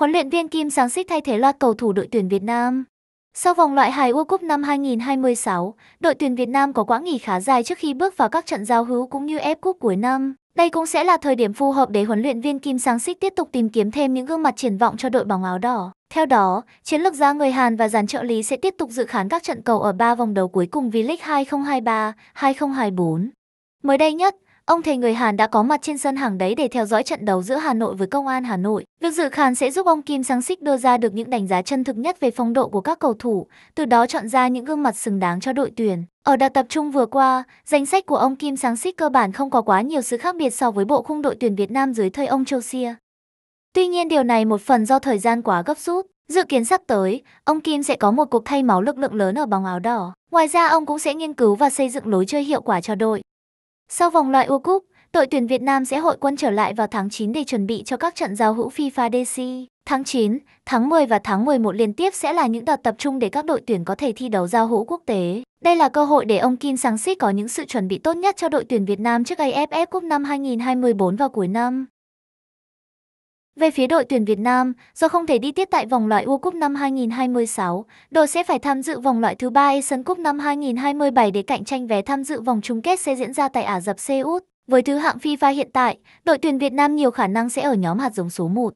huấn luyện viên Kim Sáng Sích thay thế loạt cầu thủ đội tuyển Việt Nam. Sau vòng loại hài World Cup năm 2026, đội tuyển Việt Nam có quãng nghỉ khá dài trước khi bước vào các trận giao hữu cũng như ép cúp cuối năm. Đây cũng sẽ là thời điểm phù hợp để huấn luyện viên Kim Sang Sik tiếp tục tìm kiếm thêm những gương mặt triển vọng cho đội bóng áo đỏ. Theo đó, chiến lược gia người Hàn và dàn trợ lý sẽ tiếp tục dự khán các trận cầu ở 3 vòng đấu cuối cùng V-League 2023-2024. Mới đây nhất, Ông thầy người Hàn đã có mặt trên sân hàng đấy để theo dõi trận đấu giữa Hà Nội với Công an Hà Nội. Việc dự khán sẽ giúp ông Kim Sang Sik đưa ra được những đánh giá chân thực nhất về phong độ của các cầu thủ, từ đó chọn ra những gương mặt xứng đáng cho đội tuyển. Ở đợt tập trung vừa qua, danh sách của ông Kim Sang Sik cơ bản không có quá nhiều sự khác biệt so với bộ khung đội tuyển Việt Nam dưới thời ông Châu Sia. Tuy nhiên điều này một phần do thời gian quá gấp rút. Dự kiến sắp tới, ông Kim sẽ có một cuộc thay máu lực lượng lớn ở bóng áo đỏ. Ngoài ra ông cũng sẽ nghiên cứu và xây dựng lối chơi hiệu quả cho đội. Sau vòng loại World Cup, đội tuyển Việt Nam sẽ hội quân trở lại vào tháng 9 để chuẩn bị cho các trận giao hữu FIFA DC. Tháng 9, tháng 10 và tháng 11 liên tiếp sẽ là những đợt tập trung để các đội tuyển có thể thi đấu giao hữu quốc tế. Đây là cơ hội để ông Kim Sang Sik có những sự chuẩn bị tốt nhất cho đội tuyển Việt Nam trước AFF Cup năm 2024 vào cuối năm. Về phía đội tuyển Việt Nam, do không thể đi tiếp tại vòng loại World Cup năm 2026, đội sẽ phải tham dự vòng loại thứ ba Asian Cup năm 2027 để cạnh tranh vé tham dự vòng chung kết sẽ diễn ra tại Ả Rập Xê Út. Với thứ hạng FIFA hiện tại, đội tuyển Việt Nam nhiều khả năng sẽ ở nhóm hạt giống số 1.